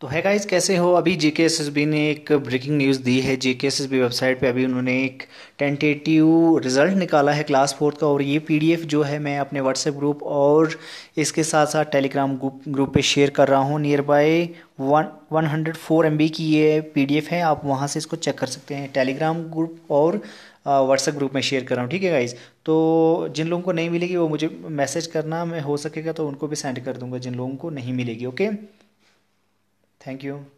तो है गाइज कैसे हो अभी जे के एस एस बी ने एक ब्रेकिंग न्यूज़ दी है जे के एस एस बी वेबसाइट पे अभी उन्होंने एक टेंटेटिव रिज़ल्ट निकाला है क्लास फोर्थ का और ये पीडीएफ जो है मैं अपने व्हाट्सएप ग्रुप और इसके साथ साथ टेलीग्राम ग्रुप ग्रुप पे शेयर कर रहा हूँ near by one one hundred four M B की ये पी डी एफ है आप वहाँ से इसको चेक कर सकते हैं टेलीग्राम ग्रुप और व्हाट्सएप ग्रुप में शेयर कर रहा हूँ ठीक है गाइज़ तो जिन लोगों को नहीं मिलेगी वो मुझे मैसेज करना मैं हो सकेगा तो उनको भी सेंड कर दूँगा जिन लोगों को नहीं मिलेगी ओके Thank you.